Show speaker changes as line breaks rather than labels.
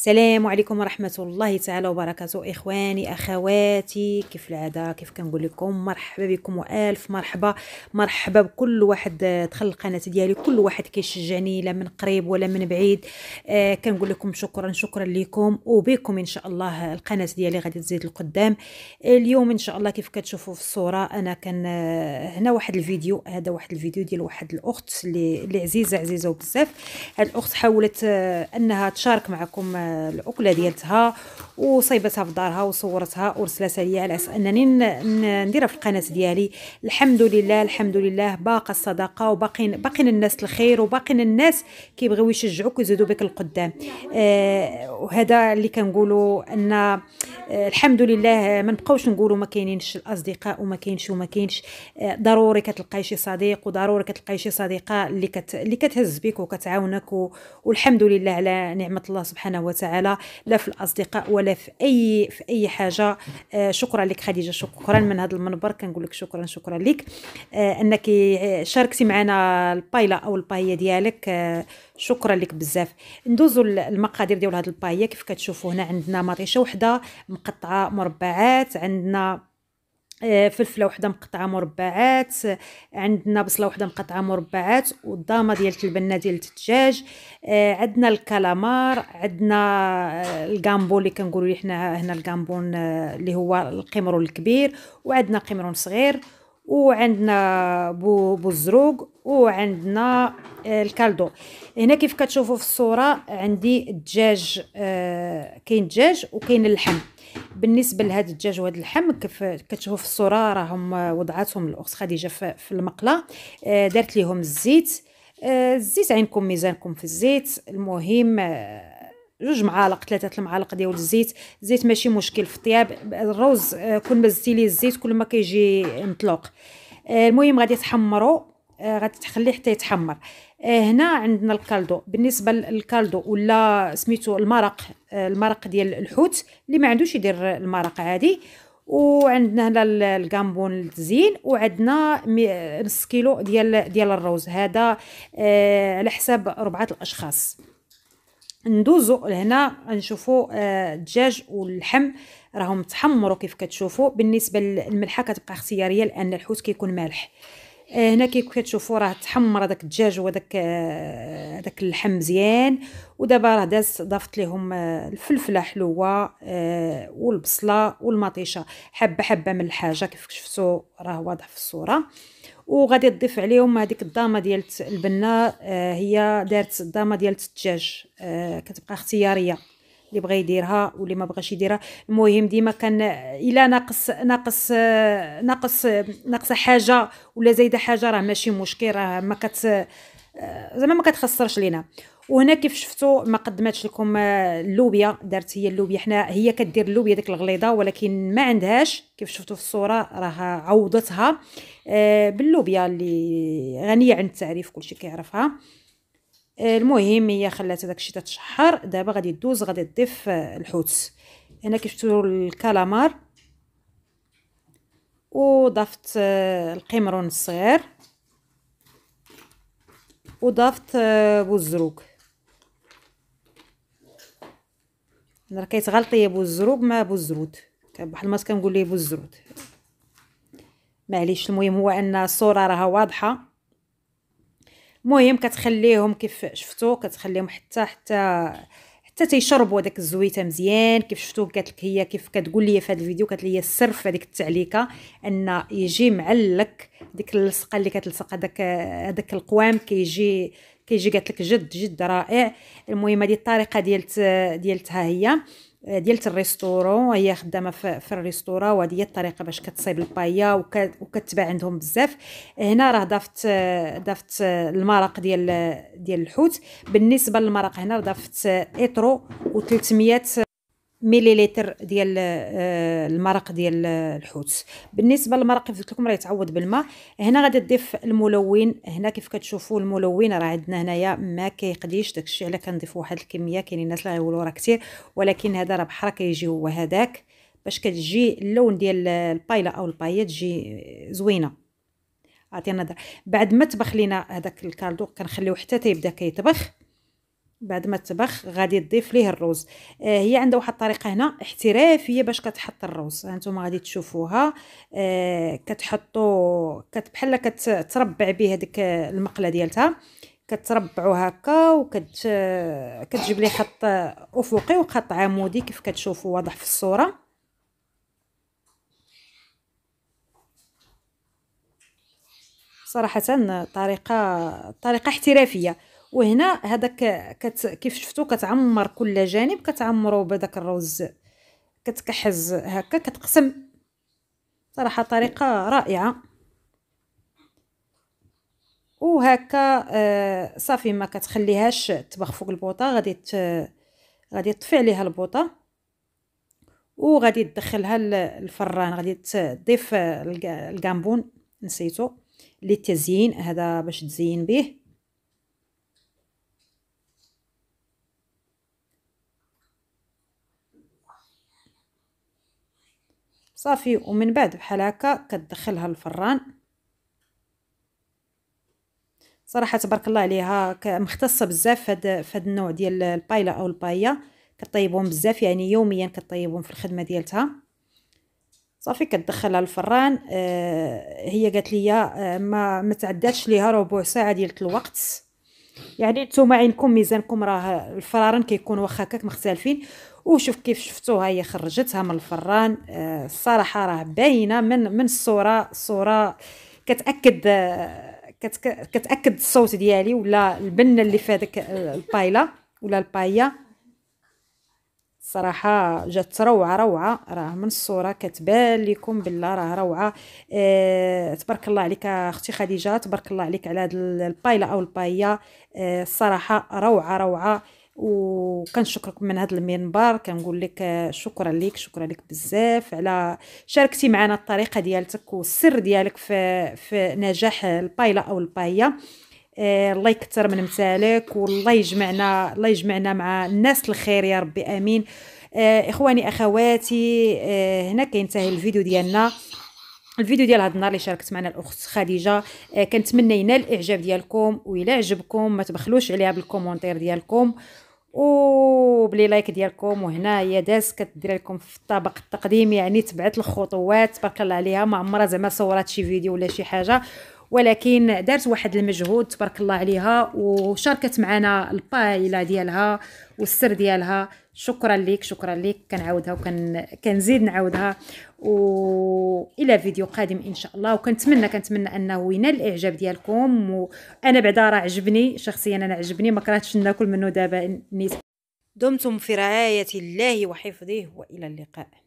السلام عليكم ورحمة الله تعالى وبركاته إخواني أخواتي كيف العادة كيف كنقول لكم مرحبا بكم وألف مرحبا مرحبا بكل واحد آه، دخل القناة ديالي كل واحد كيشجعني لا من قريب ولا من بعيد آه كنقول لكم شكرا شكرا لكم وبكم إن شاء الله القناة ديالي غادي تزيد القدام اليوم إن شاء الله كيف كتشوفوا في الصورة أنا كان آه، هنا واحد الفيديو هذا واحد الفيديو ديال واحد الأخت اللي عزيزة عزيزة وبزاف هاد الأخت حاولت آه، أنها تشارك معكم العقله ديالتها وصيبتها في دارها وصورتها ورسلتها ليا على اساس انني نديرها في القناه ديالي الحمد لله الحمد لله باقا الصدقه وباقين باقين الناس الخير وباقين الناس كيبغيو يشجعوك ويزيدوا بك القدام آه وهذا اللي كنقولوا ان آه الحمد لله آه، ما نبقاوش نقولوا ما كاينينش الاصدقاء وما كاينش وما كاينش آه ضروري كتلقاي شي صديق وضروري كتلقاي شي صديقه اللي كت اللي كتهز بك وكتعاونك والحمد لله على نعمه الله سبحانه وتعالى وتعالى لا في الاصدقاء ولا في اي في اي حاجه آه شكرا لك خديجه شكرا من هذا المنبر كنقول لك شكرا شكرا لك آه انك آه، شاركتي معنا البايله او البايه ديالك آه شكرا لك بزاف ندوزو المقادير ديال هذه البايه كيف كتشوفوا هنا عندنا مطيشه وحده مقطعه مربعات عندنا آه، فلفله وحده مقطعه مربعات عندنا بصله وحده مقطعه مربعات والضامه ديال البنه ديال الدجاج آه، عندنا الكالامار عندنا آه، الجامبو اللي كنقولوا حنا هنا الجامبون اللي هو القمرون الكبير وعندنا قمرون صغير وعندنا بو بوزروق وعندنا الكالدو هنا كيف كتشوفوا في الصوره عندي الدجاج كاين دجاج وكاين اللحم بالنسبه لهاد الدجاج وهاد اللحم كيف كتشوفوا في الصوره راهم آه، وضعاتهم الاخت خديجه في المقله آه، دارت ليهم الزيت آه، الزيت عينكم ميزانكم في الزيت المهم جوج معالق ثلاثه المعالق ديال الزيت الزيت ماشي مشكل في الطياب الرز كل ما زدتي ليه الزيت كل ما كيجي مطلوق المهم غادي تحمروا آه، غتخليه حتى يتحمر آه، هنا عندنا الكالدو بالنسبه للكالدو ولا سميتو المرق آه، المرق ديال الحوت اللي ما عندوش يدير المرق عادي وعندنا هنا الكامبون للتزيين وعندنا نص كيلو ديال ديال الروز هذا على حساب ربعه الاشخاص ندوزو لهنا نشوفو الدجاج واللحم راهم تحمروا كيف كتشوفوا بالنسبه للملحه كتبقى اختياريه لان الحوت كيكون مالح آه، هنا كي كتشوفوا راه تحمر هذاك الدجاج وهذاك آه، هذاك اللحم مزيان ودابا راه داز ضافت ليهم آه، الفلفله حلوه والبصله والمطيشه حبه حبه من الحاجه كيف شفتوا راه واضح في الصوره وغادي تضيف عليهم هذيك الضامه ديال البنه هي دارت الضامه ديال الدجاج كتبقى اختياريه اللي بغى يديرها واللي ما بغاش يديرها المهم ديما كان الا ناقص ناقص ناقص ناقصه حاجه ولا زايده حاجه راه ماشي مشكل راه ما كت زعما ما كتخسرش لينا وهنا كيف شفتوا ما قدمتش لكم اللوبيا دارت هي اللوبيا حنا هي كدير اللوبيا ديك الغليظه ولكن ما عندهاش كيف شفتوا في الصوره راها عوضتها آه، باللوبيا اللي غنيه عن التعريف كلشي كيعرفها آه، المهم هي خلات هذاك الشيء تتشحر دابا غادي دوز غادي تضيف آه، الحوت هنا كيف شفتوا الكالامار وضفت آه، القمرون الصغير وضفت بوزروك انا راه كيتغلط ليا بوزروك ما بوزروت بحال ما كنقول ليه بوزروت معليش المهم هو ان الصوره راها واضحه المهم كتخليهم كيف شفتو كتخليهم حتى حتى حتى تيشربوا داك الزويته مزيان كيف شفتو قالت لك هي كيف كتقول لي في هذا الفيديو قالت لي السر في هذيك التعليكه ان يجي معلك ديك اللصقه اللي كتلصق هذاك هذاك القوام كيجي كيجي قالت لك جد جد رائع المهم هذه الطريقه ديالت ديالتها هي آه، ديالت الريستورون هي خدامه في الريستورا وهذه هي الطريقه باش كتصيب البايا وكتباع عندهم بزاف هنا راه ضفت آه، ضفت آه، المرق ديال ديال الحوت بالنسبه للمرق هنا ضفت ايترو و 300 مليليتر ديال آه، المرق ديال الحوت بالنسبه للمرق كيف قلت لكم راه يتعوض بالماء هنا غادي تضيف الملون هنا كيف كتشوفوا الملون راه عندنا هنايا ما كيقديش داكشي على كنضيف واحد الكميه كاينين الناس اللي غيقولوا راه كثير ولكن هذا راه بحال كيجي هو هذاك باش كتجي اللون ديال البايله او البايه تجي زوينه عطينا بعد ما تبخ لينا هذاك الكالدو كنخليوه حتى تيبدا كيطبخ بعد ما تبخ غادي تضيف ليه الروز آه هي عندها واحد الطريقه هنا احترافيه باش كتحط الروز هانتوما غادي تشوفوها آه كتحطو كت بحال كتربع به هذيك المقله ديالتها كتربعو هكا وكت كتجيب ليه خط افقي وخط عمودي كيف كتشوفوا واضح في الصوره صراحه طريقه طريقه احترافيه وهنا هذاك كت... كيف شفتوا كتعمر كل جانب كتعمرو بداك الروز كتكحز هكا كتقسم صراحه طريقه رائعه وهكا آه، صافي ما كتخليهاش تبخ فوق البوطه غادي ت... غادي تطفي عليها البوطه وغادي تدخلها للفران غادي تضيف الجامبون نسيتو للتزيين هذا باش تزين به صافي ومن بعد بحال هكا كتدخلها الفران صراحه تبارك الله عليها مختصه بزاف فهاد فهاد النوع ديال البايلا او البايه كطيبهم بزاف يعني يوميا كطيبهم في الخدمه ديالتها صافي كتدخلها الفران آه هي قالت لي آه ما ما تعداتش ليها ربع ساعه ديال الوقت يعني نتوما عينكم ميزانكم راه الفران كيكون واخا هكاك مختلفين وشوف كيف شفتوها هي خرجتها من الفران آه الصراحه راه باينه من من الصوره الصوره كتاكد آه، كتك... كتاكد الصوت ديالي ولا البنه اللي في هذاك آه، البايلا ولا البايه صراحة جات روعة روعة راه من الصورة كتبان لكم بالله راه روعة اه تبارك الله عليك اختي خديجة تبارك الله عليك على هاد البايلة او الباية اه الصراحة روعة روعة وكنشكرك من هذا المنبر كنقول لك شكرا لك شكرا لك بزاف على شاركتي معنا الطريقه ديالتك والسر ديالك في في نجاح البايله او البايه آه، الله يكثر من مثالك والله يجمعنا الله يجمعنا مع الناس الخير يا ربي امين آه، اخواني اخواتي آه، هنا كينتهي الفيديو ديالنا الفيديو ديال هذا النهار اللي شاركت معنا الاخت خديجه كنتمنى ينال الاعجاب ديالكم و الا عجبكم ما تبخلوش عليها بالكومونتير ديالكم وبلي لايك ديالكم هي داز كدير لكم في الطبق التقديم يعني تبعت الخطوات تبارك الله عليها ما عمرها زعما صورات شي فيديو ولا شي حاجه ولكن دارت واحد المجهود تبارك الله عليها وشاركت معنا البايله ديالها والسر ديالها شكرا لك شكرا لك كنعاودها وكنزيد نعاودها و الى فيديو قادم ان شاء الله وكنتمنى كنتمنى انه ينال الاعجاب ديالكم وانا بعدا راه عجبني شخصيا انا عجبني ما كرهتش ناكل منه دابا دمتم في رعايه الله وحفظه والى اللقاء